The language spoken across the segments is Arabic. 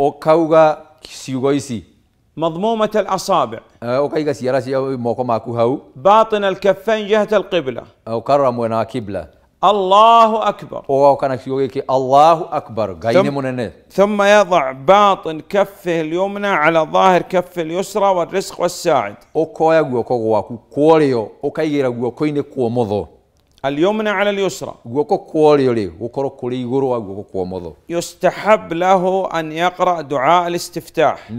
أوكاوغا سيغويسي مضمومة الأصابع أو كي سيراسي أو موكو ماكو هاو باطن الكفين جهة القبلة أو كرم ونا كبلة الله أكبر أو كان الله أكبر ثم, ثم يضع باطن كفه اليمنى على ظاهر كفه اليسرى والرزق والساعد أو كوغواكو كوريو أو كيرا كويني كومضو اليمنى على اليسرى يستحب له أن يقرأ دعاء الاستفتاح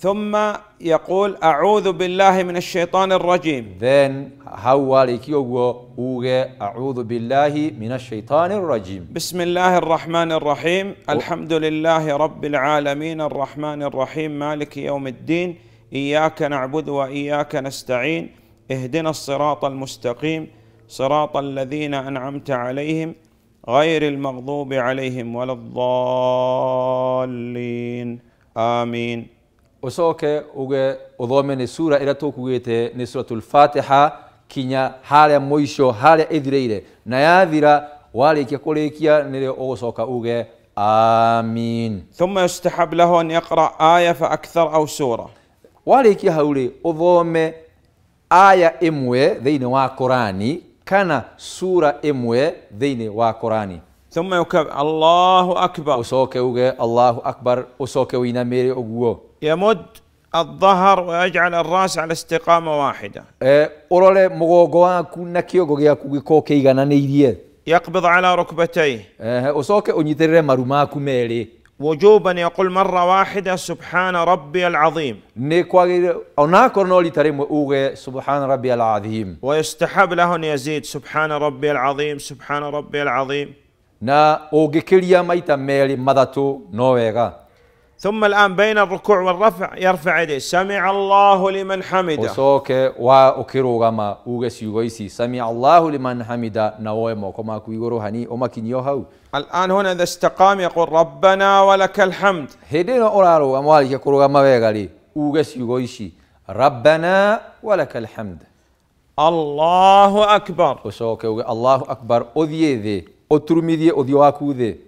ثم يقول أعوذ بالله من الشيطان الرجيم then أعوذ بالله من الشيطان الرجيم بسم الله الرحمن الرحيم الحمد لله رب العالمين الرحمن الرحيم مالك يوم الدين إياك نعبد وإياك نستعين اهدنا الصراط المستقيم صراط الذين أنعمت عليهم غير المغضوب عليهم ولا الضالين آمين وسوك وضمن السورة إلى توكويت نسورة الفاتحة كينيا harĩa مويشو harĩa ĩthirĩire na وليك warĩkia kũrĩkia nĩrĩo ũgũcoka uge amin thumma yustahab lahu an yaqra aya fa akthar warĩkia hau rĩ ũthome aya ĩmwe thĩinĩ wa Qurani kana sura ĩmwe thĩinĩ wa Qurani thumma korani Allahu akbar usoke uge Allahu akbar usoke wina mere أقوى yamud الظهر ويجعل الرأس على استقامة واحدة أرولي مغوغوا كنا كيوغو يكو كوكي يقبض على ركبتيه وصوك ونيتر مرماكو ميري وجوبا يقول مرة واحدة سبحان ربي العظيم سبحان ربي العظيم ويستحب له أن يزيد سبحان ربي العظيم سبحان ربي العظيم ثم الآن بين الركوع والرفع يرفع يديه سمع الله لمن حمده وسوك واوكيروغاما اوغسيوغيسي سمع الله لمن حمده نويمو كما كويغورو هاني وما كينيوهاو الآن هنا إذا استقام يقول ربنا ولك الحمد هدينا أورارو أموالي يقولوغاما ويغالي اوغسيوغيسي ربنا ولك الحمد الله أكبر وسوك الله أكبر أذيه ذي أترمي ذي أذيواكو ذي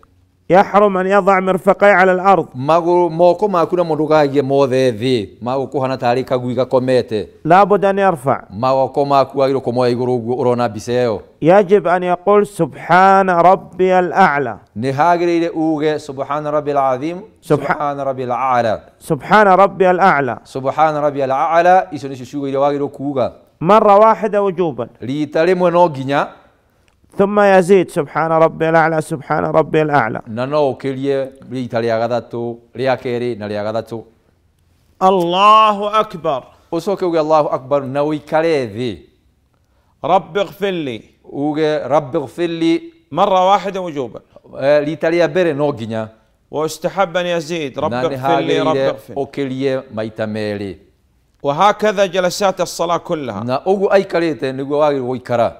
يحرم أن يضع مرفقي على الأرض. ما هو موكو ما كنا مروقا يجي ذي ما هو كهنا تاريكا غويكا كوميتة. لا بد أن يرفع. ما هو كم ما كوا يلو كم أرونا يجب أن يقول سبحان ربي الأعلى. نهاجر إلى سبحان ربي العظيم. سبحان ربي الأعلى. سبحان ربي الأعلى. سبحان ربي الأعلى. إيشون إيش شو يلو واجرو كوجا. مرة واحدة وجوبا. ليتلمو نوجينا. ثم يزيد سبحان ربي الأعلى سبحان ربي الأعلى نانو كيليه ليتالياغاداتو لياكيري نالياغاداتو الله أكبر وسوكو الله أكبر نوي كاليذي رب اغفر لي رب اغفر لي مرة واحدة وجوبا آه، ليتاليا بيري نوغينيا واستحب أن يزيد رب اغفر لي رب اغفر أوكيليه ميتاميلي وهكذا جلسات الصلاة كلها نا أوغو أي كاليتي نيغو اي ويكرا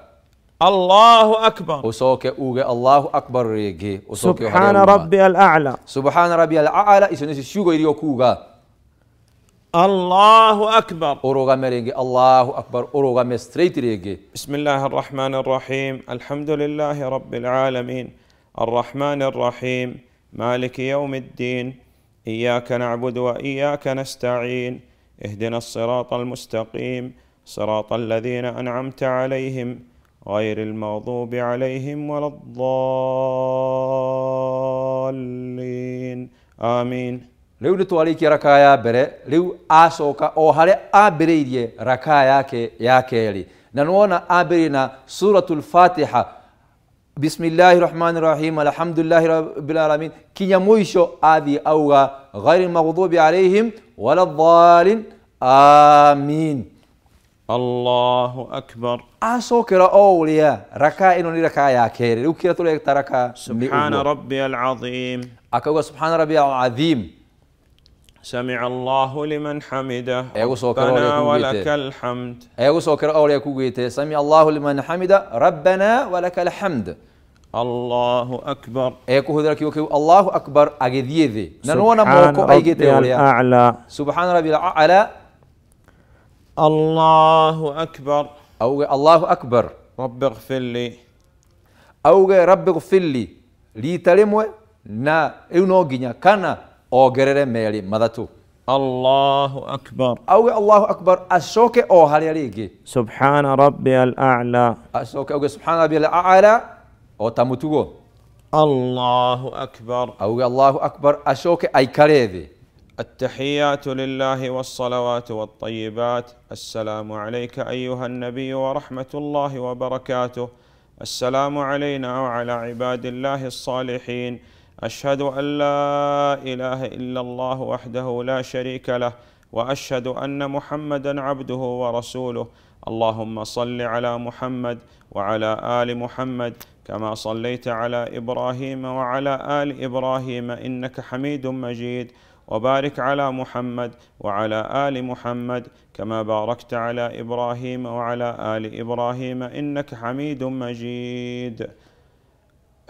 الله أكبر وسوك أوجا الله أكبر ريجي سبحان ربي الأعلى سبحان ربي الأعلى إسنس شوغا يريوكوغا الله أكبر أوروغا مريجي الله أكبر أوروغا مستريت ريجي بسم الله الرحمن الرحيم الحمد لله رب العالمين الرحمن الرحيم مالك يوم الدين إياك نعبد وإياك نستعين اهدنا الصراط المستقيم صراط الذين أنعمت عليهم غير المغضوب عليهم ولا الضالين آمين ريو نتواليك ركايا بره ريو آسوكا أو هلي آبري دي ركايا كي ياكيلي ننوانا آبرينا سورة الفاتحة بسم الله الرحمن الرحيم الحمد لله رب العالمين كي يمويشو آذي أوغا غير المغضوب عليهم ولا الضالين آمين الله أكبر أسوكرا أوليا ركاء إنه ركاء يا كير وكيرة تقول تركا سبحان ربي العظيم أكوى سبحان ربي العظيم سمع الله لمن حمده ربنا ولك الحمد أيو سوكرا أوليا كوجيته سمع الله لمن حمده ربنا ولك الحمد الله أكبر أيكو هدرك يوكو الله أكبر أجديدي ننوانا موكو أيجيته أولياء أعلى سبحان ربي الأعلى الله أكبر أو الله أكبر رب اغفر لي أو رب اغفر لي rita rimwe na riu no nginya kana ongerere merĩ mathatũ allahu akbar auge allahu akbar acoke o harĩa rĩngĩ subhana rabbi alala acoke auge subhana rabbi alala o ta mũtugo allahu akbar auge allahu akbar acoke aikare thĩ التحيات لله والصلوات والطيبات السلام عليك ايها النبي ورحمه الله وبركاته السلام علينا وعلى عباد الله الصالحين اشهد ان لا اله الا الله وحده لا شريك له واشهد ان محمدا عبده ورسوله اللهم صل على محمد وعلى ال محمد كما صليت على ابراهيم وعلى ال ابراهيم انك حميد مجيد وبارك على محمد وعلى ال محمد كما باركت على ابراهيم وعلى ال ابراهيم انك حميد مجيد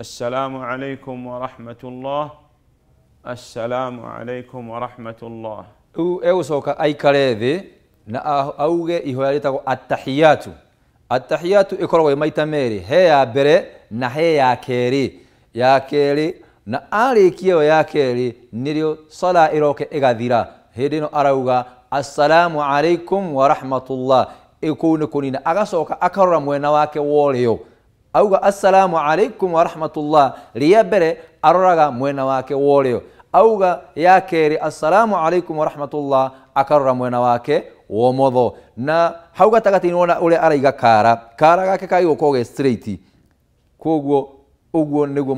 السلام عليكم ورحمه الله السلام عليكم ورحمه الله eusoka aikarethi na auge ihoya ritagwo atahiyatu atahiyatu التحياتو e ĩ maita merĩ he ya mbere na he ya kerĩ na arä kie yo ya kerä nä rä o sala ä gathira hä ndä ä no arauga assalamu alaikum warahmatullah kå u nä kå nina agacoka akarora mwena wake worä o auga assalamu alaikum warahmatullah rä mbere aroraga mwena wake worä o auga ya kerä assalamu alaikum warahmatullah akarora mwena wake womotho na hau gatagatä-inä wona å rä a araiga kara kara gake kagä gå korwo ge koguo uguo niguo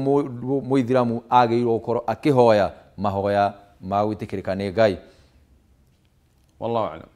muithiramu agiirwo gukorwo akihoya mahoya ma gwĩtĩkĩrĩka nĩ ngai wallahu alam